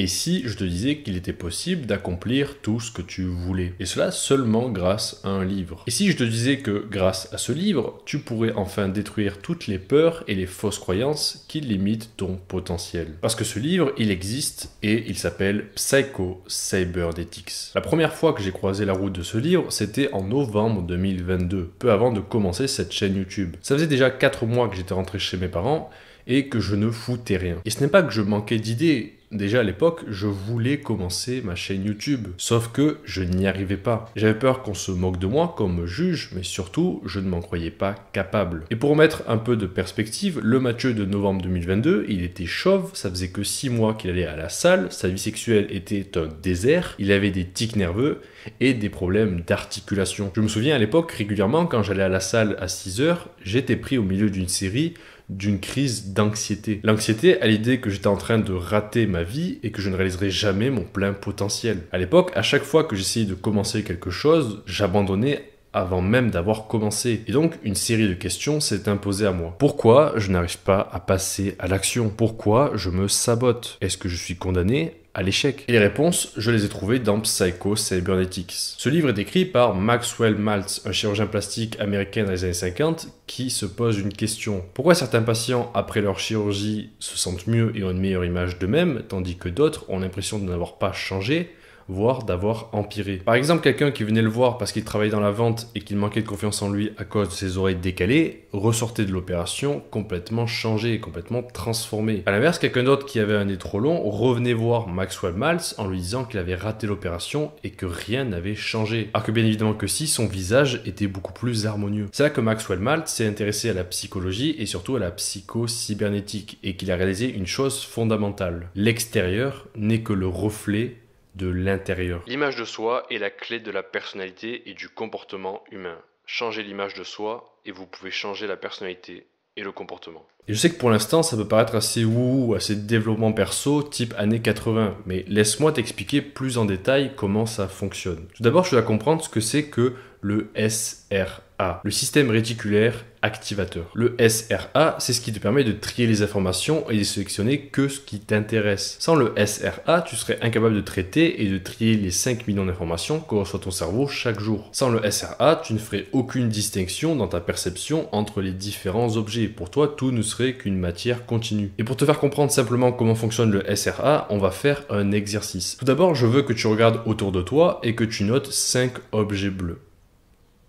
Et si je te disais qu'il était possible d'accomplir tout ce que tu voulais Et cela seulement grâce à un livre. Et si je te disais que grâce à ce livre, tu pourrais enfin détruire toutes les peurs et les fausses croyances qui limitent ton potentiel Parce que ce livre, il existe et il s'appelle Psycho Cybernetics. La première fois que j'ai croisé la route de ce livre, c'était en novembre 2022, peu avant de commencer cette chaîne YouTube. Ça faisait déjà 4 mois que j'étais rentré chez mes parents et que je ne foutais rien. Et ce n'est pas que je manquais d'idées, Déjà à l'époque, je voulais commencer ma chaîne YouTube, sauf que je n'y arrivais pas. J'avais peur qu'on se moque de moi, comme juge, mais surtout, je ne m'en croyais pas capable. Et pour mettre un peu de perspective, le Mathieu de novembre 2022, il était chauve, ça faisait que 6 mois qu'il allait à la salle, sa vie sexuelle était un désert, il avait des tics nerveux et des problèmes d'articulation. Je me souviens à l'époque, régulièrement, quand j'allais à la salle à 6 h j'étais pris au milieu d'une série d'une crise d'anxiété. L'anxiété à l'idée que j'étais en train de rater ma vie et que je ne réaliserais jamais mon plein potentiel. À l'époque, à chaque fois que j'essayais de commencer quelque chose, j'abandonnais avant même d'avoir commencé. Et donc, une série de questions s'est imposée à moi. Pourquoi je n'arrive pas à passer à l'action Pourquoi je me sabote Est-ce que je suis condamné l'échec Et les réponses, je les ai trouvées dans Psycho Cybernetics. Ce livre est écrit par Maxwell Maltz, un chirurgien plastique américain dans les années 50, qui se pose une question. Pourquoi certains patients, après leur chirurgie, se sentent mieux et ont une meilleure image d'eux-mêmes, tandis que d'autres ont l'impression de n'avoir pas changé voire d'avoir empiré. Par exemple, quelqu'un qui venait le voir parce qu'il travaillait dans la vente et qu'il manquait de confiance en lui à cause de ses oreilles décalées, ressortait de l'opération complètement changé, complètement transformé. À l'inverse, quelqu'un d'autre qui avait un nez trop long revenait voir Maxwell Maltz en lui disant qu'il avait raté l'opération et que rien n'avait changé. Alors que bien évidemment que si, son visage était beaucoup plus harmonieux. C'est là que Maxwell Maltz s'est intéressé à la psychologie et surtout à la psycho-cybernétique et qu'il a réalisé une chose fondamentale. L'extérieur n'est que le reflet l'intérieur. L'image de soi est la clé de la personnalité et du comportement humain. Changez l'image de soi et vous pouvez changer la personnalité et le comportement je sais que pour l'instant, ça peut paraître assez à assez développement perso, type années 80, mais laisse-moi t'expliquer plus en détail comment ça fonctionne. Tout d'abord, je dois comprendre ce que c'est que le SRA, le système réticulaire activateur. Le SRA, c'est ce qui te permet de trier les informations et de sélectionner que ce qui t'intéresse. Sans le SRA, tu serais incapable de traiter et de trier les 5 millions d'informations que reçoit ton cerveau chaque jour. Sans le SRA, tu ne ferais aucune distinction dans ta perception entre les différents objets. Pour toi, tout ne serait qu'une matière continue. Et pour te faire comprendre simplement comment fonctionne le SRA, on va faire un exercice. Tout d'abord, je veux que tu regardes autour de toi et que tu notes 5 objets bleus.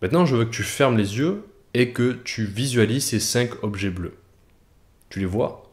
Maintenant, je veux que tu fermes les yeux et que tu visualises ces 5 objets bleus. Tu les vois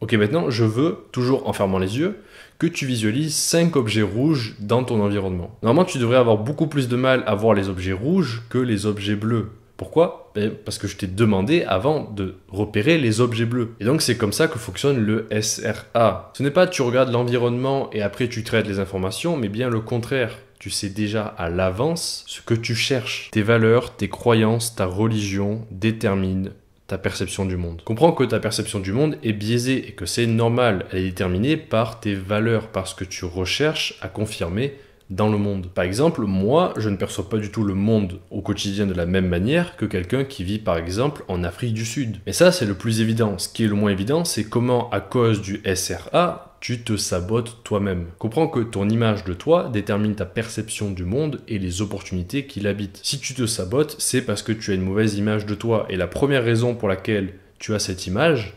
Ok, maintenant, je veux, toujours en fermant les yeux, que tu visualises 5 objets rouges dans ton environnement. Normalement, tu devrais avoir beaucoup plus de mal à voir les objets rouges que les objets bleus. Pourquoi ben, Parce que je t'ai demandé avant de repérer les objets bleus. Et donc c'est comme ça que fonctionne le SRA. Ce n'est pas tu regardes l'environnement et après tu traites les informations, mais bien le contraire. Tu sais déjà à l'avance ce que tu cherches. Tes valeurs, tes croyances, ta religion déterminent ta perception du monde. Comprends que ta perception du monde est biaisée et que c'est normal. Elle est déterminée par tes valeurs, parce que tu recherches à confirmer dans le monde. Par exemple, moi, je ne perçois pas du tout le monde au quotidien de la même manière que quelqu'un qui vit par exemple en Afrique du Sud. Mais ça, c'est le plus évident. Ce qui est le moins évident, c'est comment à cause du SRA, tu te sabotes toi-même. Comprends que ton image de toi détermine ta perception du monde et les opportunités qu'il habite. Si tu te sabotes, c'est parce que tu as une mauvaise image de toi. Et la première raison pour laquelle tu as cette image,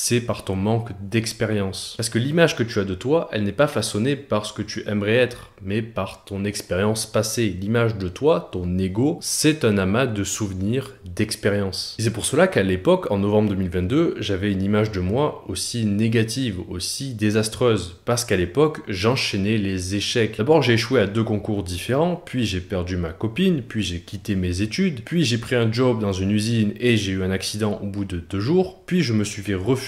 c'est par ton manque d'expérience. Parce que l'image que tu as de toi, elle n'est pas façonnée par ce que tu aimerais être, mais par ton expérience passée. L'image de toi, ton ego, c'est un amas de souvenirs, d'expériences. Et c'est pour cela qu'à l'époque, en novembre 2022, j'avais une image de moi aussi négative, aussi désastreuse, parce qu'à l'époque, j'enchaînais les échecs. D'abord, j'ai échoué à deux concours différents, puis j'ai perdu ma copine, puis j'ai quitté mes études, puis j'ai pris un job dans une usine et j'ai eu un accident au bout de deux jours, puis je me suis fait refuser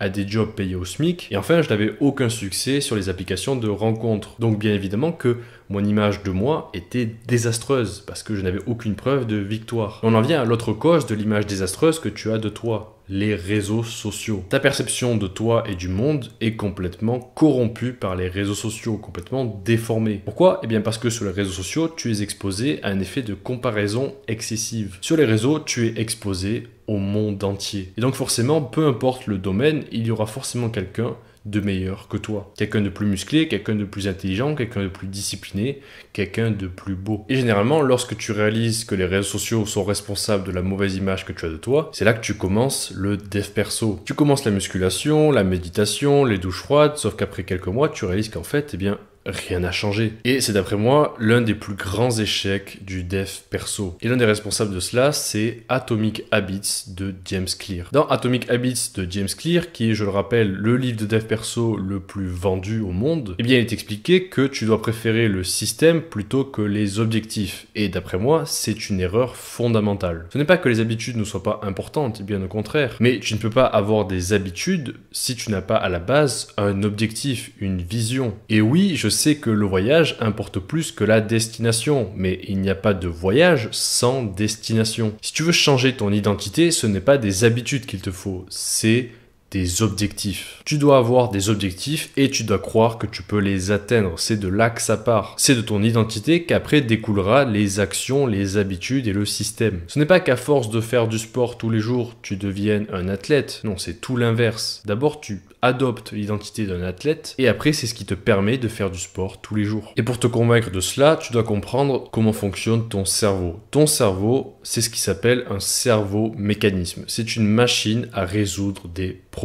à des jobs payés au SMIC. Et enfin, je n'avais aucun succès sur les applications de rencontres. Donc bien évidemment que mon image de moi était désastreuse parce que je n'avais aucune preuve de victoire. On en vient à l'autre cause de l'image désastreuse que tu as de toi les réseaux sociaux. Ta perception de toi et du monde est complètement corrompue par les réseaux sociaux, complètement déformée. Pourquoi Eh bien parce que sur les réseaux sociaux, tu es exposé à un effet de comparaison excessive. Sur les réseaux, tu es exposé au monde entier. Et donc forcément, peu importe le domaine, il y aura forcément quelqu'un de meilleur que toi. Quelqu'un de plus musclé, quelqu'un de plus intelligent, quelqu'un de plus discipliné, quelqu'un de plus beau. Et généralement, lorsque tu réalises que les réseaux sociaux sont responsables de la mauvaise image que tu as de toi, c'est là que tu commences le dev perso. Tu commences la musculation, la méditation, les douches froides, sauf qu'après quelques mois, tu réalises qu'en fait, eh bien, rien n'a changé. Et c'est d'après moi l'un des plus grands échecs du dev perso. Et l'un des responsables de cela, c'est Atomic Habits de James Clear. Dans Atomic Habits de James Clear, qui est, je le rappelle, le livre de dev perso le plus vendu au monde, eh bien il est expliqué que tu dois préférer le système plutôt que les objectifs. Et d'après moi, c'est une erreur fondamentale. Ce n'est pas que les habitudes ne soient pas importantes, bien au contraire, mais tu ne peux pas avoir des habitudes si tu n'as pas à la base un objectif, une vision. Et oui, je sais c'est que le voyage importe plus que la destination, mais il n'y a pas de voyage sans destination. Si tu veux changer ton identité, ce n'est pas des habitudes qu'il te faut, c'est des objectifs. Tu dois avoir des objectifs et tu dois croire que tu peux les atteindre. C'est de là que ça part. C'est de ton identité qu'après découlera les actions, les habitudes et le système. Ce n'est pas qu'à force de faire du sport tous les jours, tu deviennes un athlète. Non, c'est tout l'inverse. D'abord, tu adoptes l'identité d'un athlète et après, c'est ce qui te permet de faire du sport tous les jours. Et pour te convaincre de cela, tu dois comprendre comment fonctionne ton cerveau. Ton cerveau, c'est ce qui s'appelle un cerveau mécanisme. C'est une machine à résoudre des problèmes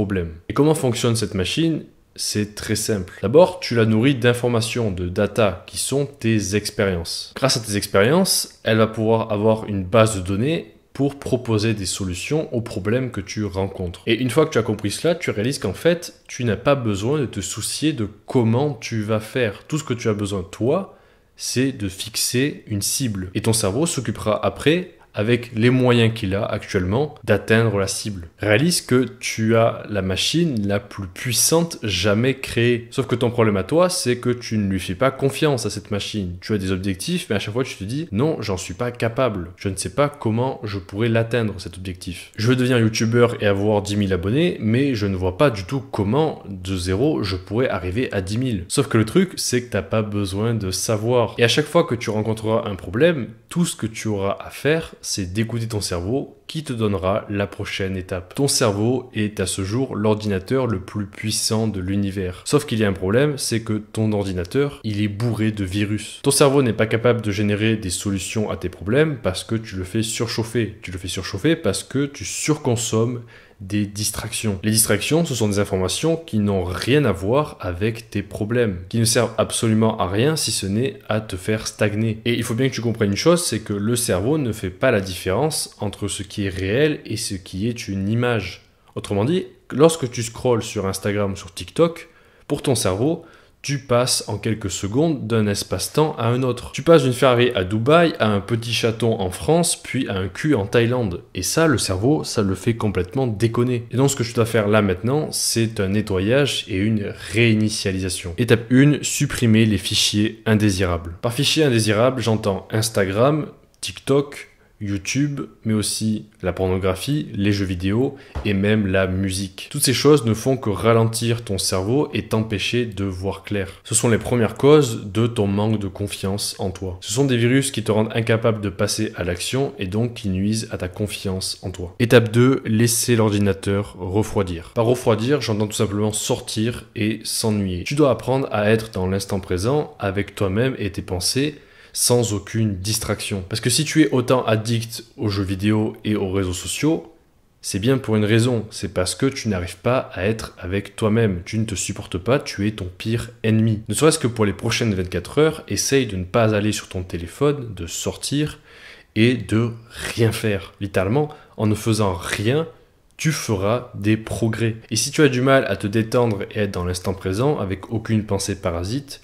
et comment fonctionne cette machine c'est très simple. D'abord, tu la nourris d'informations, de data, qui sont tes expériences. Grâce à tes expériences, elle va pouvoir avoir une base de données pour proposer des solutions aux problèmes que tu rencontres. Et une fois que tu as compris cela, tu réalises qu'en fait, tu n'as pas besoin de te soucier de comment tu vas faire. Tout ce que tu as besoin, toi, c'est de fixer une cible. Et ton cerveau s'occupera après avec les moyens qu'il a actuellement d'atteindre la cible. Réalise que tu as la machine la plus puissante jamais créée. Sauf que ton problème à toi, c'est que tu ne lui fais pas confiance à cette machine. Tu as des objectifs, mais à chaque fois tu te dis non, j'en suis pas capable. Je ne sais pas comment je pourrais l'atteindre cet objectif. Je veux devenir youtubeur et avoir 10 000 abonnés, mais je ne vois pas du tout comment de zéro je pourrais arriver à 10 000. Sauf que le truc, c'est que tu n'as pas besoin de savoir. Et à chaque fois que tu rencontreras un problème, tout ce que tu auras à faire, c'est d'écouter ton cerveau qui te donnera la prochaine étape. Ton cerveau est à ce jour l'ordinateur le plus puissant de l'univers. Sauf qu'il y a un problème, c'est que ton ordinateur, il est bourré de virus. Ton cerveau n'est pas capable de générer des solutions à tes problèmes parce que tu le fais surchauffer. Tu le fais surchauffer parce que tu surconsommes des distractions. Les distractions, ce sont des informations qui n'ont rien à voir avec tes problèmes, qui ne servent absolument à rien si ce n'est à te faire stagner. Et il faut bien que tu comprennes une chose, c'est que le cerveau ne fait pas la différence entre ce qui est réel et ce qui est une image. Autrement dit, lorsque tu scrolles sur Instagram ou sur TikTok, pour ton cerveau, tu passes en quelques secondes d'un espace-temps à un autre. Tu passes d'une Ferrari à Dubaï à un petit chaton en France, puis à un cul en Thaïlande. Et ça, le cerveau, ça le fait complètement déconner. Et donc ce que tu dois faire là maintenant, c'est un nettoyage et une réinitialisation. Étape 1, supprimer les fichiers indésirables. Par fichier indésirable, j'entends Instagram, TikTok, YouTube, mais aussi la pornographie, les jeux vidéo et même la musique. Toutes ces choses ne font que ralentir ton cerveau et t'empêcher de voir clair. Ce sont les premières causes de ton manque de confiance en toi. Ce sont des virus qui te rendent incapable de passer à l'action et donc qui nuisent à ta confiance en toi. Étape 2, laisser l'ordinateur refroidir. Par refroidir, j'entends tout simplement sortir et s'ennuyer. Tu dois apprendre à être dans l'instant présent avec toi-même et tes pensées sans aucune distraction. Parce que si tu es autant addict aux jeux vidéo et aux réseaux sociaux, c'est bien pour une raison, c'est parce que tu n'arrives pas à être avec toi-même, tu ne te supportes pas, tu es ton pire ennemi. Ne serait-ce que pour les prochaines 24 heures, essaye de ne pas aller sur ton téléphone, de sortir et de rien faire. Littéralement, en ne faisant rien, tu feras des progrès. Et si tu as du mal à te détendre et être dans l'instant présent avec aucune pensée parasite,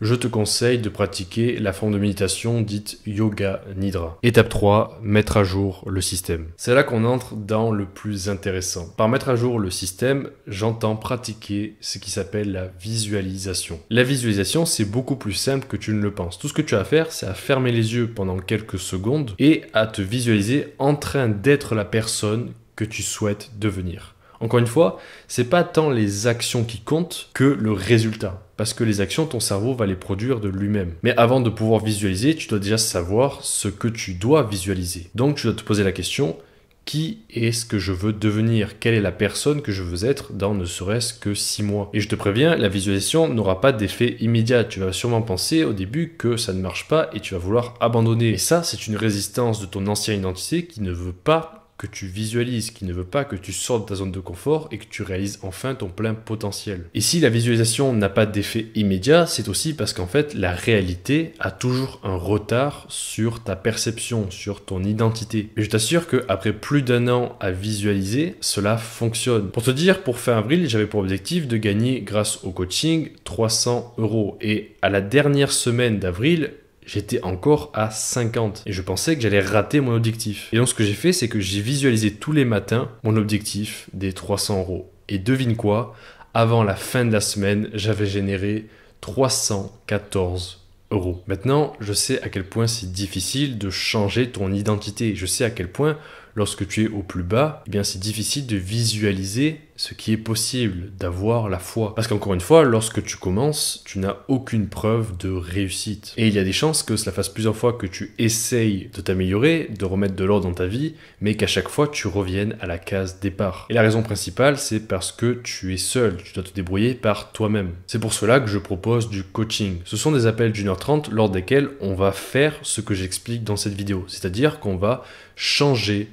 je te conseille de pratiquer la forme de méditation dite yoga nidra. Étape 3, mettre à jour le système. C'est là qu'on entre dans le plus intéressant. Par mettre à jour le système, j'entends pratiquer ce qui s'appelle la visualisation. La visualisation, c'est beaucoup plus simple que tu ne le penses. Tout ce que tu as à faire, c'est à fermer les yeux pendant quelques secondes et à te visualiser en train d'être la personne que tu souhaites devenir. Encore une fois, c'est pas tant les actions qui comptent que le résultat parce que les actions, ton cerveau va les produire de lui-même. Mais avant de pouvoir visualiser, tu dois déjà savoir ce que tu dois visualiser. Donc tu dois te poser la question, qui est-ce que je veux devenir Quelle est la personne que je veux être dans ne serait-ce que 6 mois Et je te préviens, la visualisation n'aura pas d'effet immédiat. Tu vas sûrement penser au début que ça ne marche pas et tu vas vouloir abandonner. Et ça, c'est une résistance de ton ancienne identité qui ne veut pas que tu visualises, qui ne veut pas que tu sortes de ta zone de confort et que tu réalises enfin ton plein potentiel. Et si la visualisation n'a pas d'effet immédiat, c'est aussi parce qu'en fait la réalité a toujours un retard sur ta perception, sur ton identité. Et je t'assure que après plus d'un an à visualiser, cela fonctionne. Pour te dire, pour fin avril, j'avais pour objectif de gagner grâce au coaching 300 euros et à la dernière semaine d'avril, j'étais encore à 50 et je pensais que j'allais rater mon objectif. Et donc ce que j'ai fait, c'est que j'ai visualisé tous les matins mon objectif des 300 euros. Et devine quoi Avant la fin de la semaine, j'avais généré 314 euros. Maintenant, je sais à quel point c'est difficile de changer ton identité. Je sais à quel point lorsque tu es au plus bas, eh bien c'est difficile de visualiser ce qui est possible, d'avoir la foi. Parce qu'encore une fois, lorsque tu commences, tu n'as aucune preuve de réussite. Et il y a des chances que cela fasse plusieurs fois que tu essayes de t'améliorer, de remettre de l'ordre dans ta vie, mais qu'à chaque fois tu reviennes à la case départ. Et la raison principale, c'est parce que tu es seul, tu dois te débrouiller par toi-même. C'est pour cela que je propose du coaching. Ce sont des appels d'une heure trente lors desquels on va faire ce que j'explique dans cette vidéo, c'est-à-dire qu'on va changer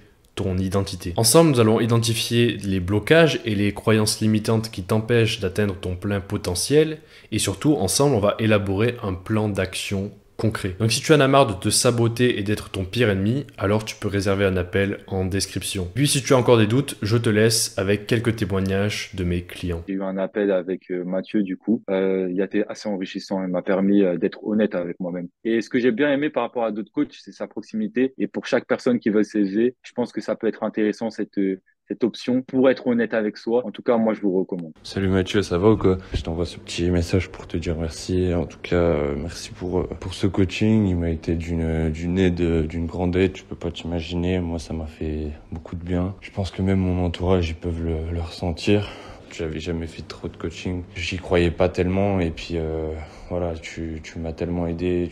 identité. Ensemble, nous allons identifier les blocages et les croyances limitantes qui t'empêchent d'atteindre ton plein potentiel et surtout, ensemble, on va élaborer un plan d'action concret. Donc si tu en as marre de te saboter et d'être ton pire ennemi, alors tu peux réserver un appel en description. Puis si tu as encore des doutes, je te laisse avec quelques témoignages de mes clients. J'ai eu un appel avec euh, Mathieu du coup, euh, il été assez enrichissant, et m'a permis euh, d'être honnête avec moi-même. Et ce que j'ai bien aimé par rapport à d'autres coachs, c'est sa proximité et pour chaque personne qui veut s'aider, je pense que ça peut être intéressant cette euh, cette option pour être honnête avec soi. En tout cas, moi, je vous recommande. Salut Mathieu, ça va ou quoi Je t'envoie ce petit message pour te dire merci. En tout cas, euh, merci pour, euh, pour ce coaching. Il m'a été d'une, d'une aide, euh, d'une grande aide. Tu peux pas t'imaginer. Moi, ça m'a fait beaucoup de bien. Je pense que même mon entourage, ils peuvent le, le ressentir. J'avais jamais fait trop de coaching. J'y croyais pas tellement. Et puis, voilà, tu, tu m'as tellement aidé.